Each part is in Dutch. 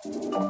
Goeiedag.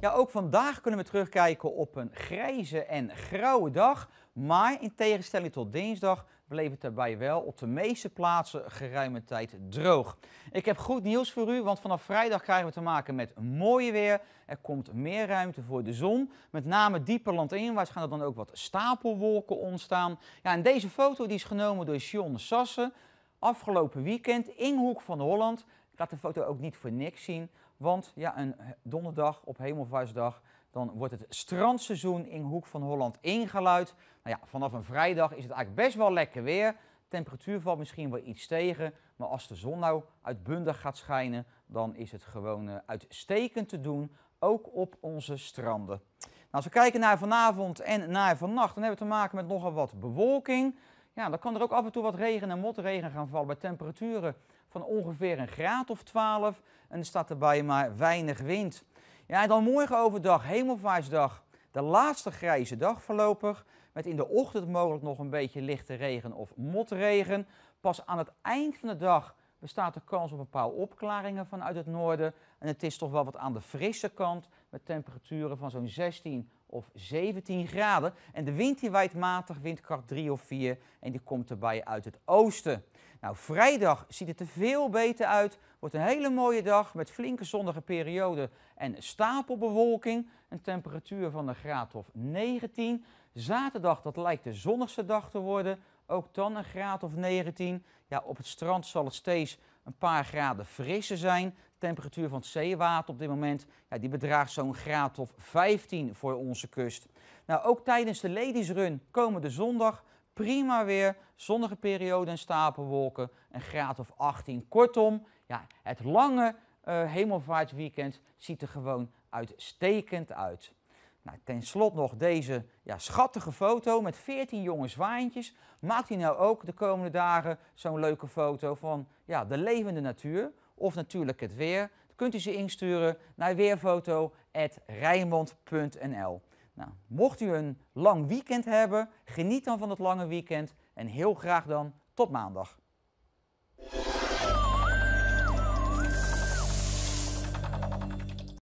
Ja, ook vandaag kunnen we terugkijken op een grijze en grauwe dag. Maar in tegenstelling tot dinsdag bleef het daarbij wel op de meeste plaatsen geruime tijd droog. Ik heb goed nieuws voor u, want vanaf vrijdag krijgen we te maken met mooie weer. Er komt meer ruimte voor de zon. Met name dieper landinwaarts gaan er dan ook wat stapelwolken ontstaan. Ja, en deze foto die is genomen door Sion Sassen afgelopen weekend in Hoek van Holland. Ik laat de foto ook niet voor niks zien, want ja, een donderdag op Hemelvaartsdag dan wordt het strandseizoen in Hoek van Holland ingeluid. Nou ja, vanaf een vrijdag is het eigenlijk best wel lekker weer. Temperatuur valt misschien wel iets tegen, maar als de zon nou uitbundig gaat schijnen, dan is het gewoon eh, uitstekend te doen, ook op onze stranden. Nou, als we kijken naar vanavond en naar vannacht, dan hebben we te maken met nogal wat bewolking. Ja, dan kan er ook af en toe wat regen en motregen gaan vallen bij temperaturen van ongeveer een graad of 12. En er staat erbij maar weinig wind. Ja, en dan morgen overdag, hemelvaartsdag, de laatste grijze dag voorlopig. Met in de ochtend mogelijk nog een beetje lichte regen of motregen. Pas aan het eind van de dag bestaat de kans op een paar opklaringen vanuit het noorden. En het is toch wel wat aan de frisse kant met temperaturen van zo'n 16 of 17 graden. En de wind die waait matig, windkracht 3 of 4 en die komt erbij uit het oosten. Nou, vrijdag ziet het er veel beter uit. Wordt een hele mooie dag met flinke zonnige perioden en stapelbewolking. Een temperatuur van een graad of 19. Zaterdag, dat lijkt de zonnigste dag te worden. Ook dan een graad of 19. Ja, op het strand zal het steeds een paar graden frisser zijn. temperatuur van het zeewater op dit moment ja, die bedraagt zo'n graad of 15 voor onze kust. Nou, ook tijdens de ladies run komende zondag prima weer. Zonnige periode en stapelwolken, een graad of 18. Kortom, ja, het lange uh, hemelvaartweekend ziet er gewoon uitstekend uit. Nou, ten slot nog deze ja, schattige foto met 14 jonge zwaantjes. Maakt hij nou ook de komende dagen zo'n leuke foto van ja, de levende natuur of natuurlijk het weer? Dan kunt u ze insturen naar weerfoto.rijnmond.nl. Nou, mocht u een lang weekend hebben, geniet dan van het lange weekend en heel graag dan tot maandag.